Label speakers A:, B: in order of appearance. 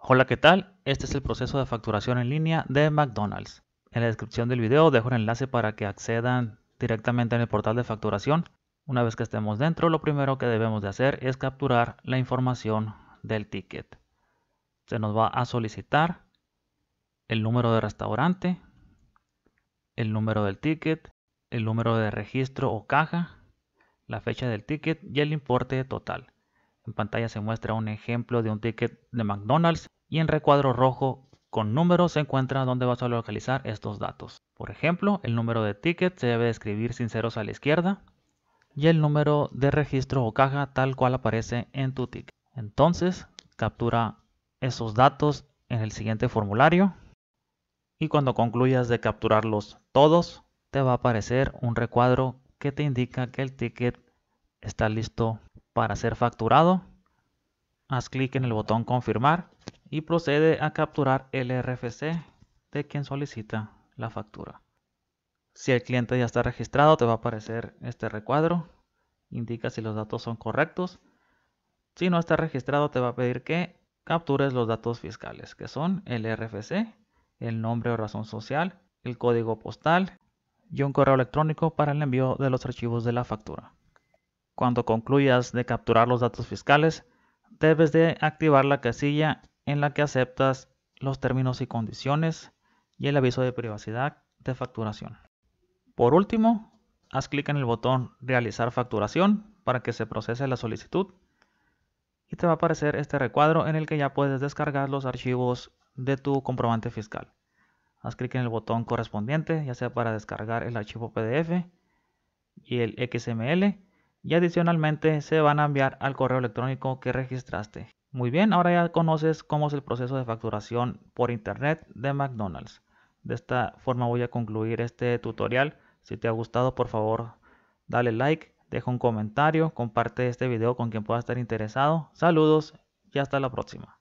A: Hola, ¿qué tal? Este es el proceso de facturación en línea de McDonald's. En la descripción del video dejo el enlace para que accedan directamente en el portal de facturación. Una vez que estemos dentro, lo primero que debemos de hacer es capturar la información del ticket. Se nos va a solicitar el número de restaurante, el número del ticket, el número de registro o caja, la fecha del ticket y el importe total. En pantalla se muestra un ejemplo de un ticket de McDonald's y en recuadro rojo con números se encuentra donde vas a localizar estos datos. Por ejemplo, el número de ticket se debe escribir sin ceros a la izquierda y el número de registro o caja tal cual aparece en tu ticket. Entonces, captura esos datos en el siguiente formulario y cuando concluyas de capturarlos todos, te va a aparecer un recuadro que te indica que el ticket está listo para ser facturado, haz clic en el botón confirmar y procede a capturar el RFC de quien solicita la factura. Si el cliente ya está registrado, te va a aparecer este recuadro. Indica si los datos son correctos. Si no está registrado, te va a pedir que captures los datos fiscales, que son el RFC, el nombre o razón social, el código postal y un correo electrónico para el envío de los archivos de la factura. Cuando concluyas de capturar los datos fiscales, debes de activar la casilla en la que aceptas los términos y condiciones y el aviso de privacidad de facturación. Por último, haz clic en el botón Realizar facturación para que se procese la solicitud y te va a aparecer este recuadro en el que ya puedes descargar los archivos de tu comprobante fiscal. Haz clic en el botón correspondiente, ya sea para descargar el archivo PDF y el XML y adicionalmente se van a enviar al correo electrónico que registraste. Muy bien, ahora ya conoces cómo es el proceso de facturación por internet de McDonald's. De esta forma voy a concluir este tutorial. Si te ha gustado, por favor, dale like, deja un comentario, comparte este video con quien pueda estar interesado. Saludos y hasta la próxima.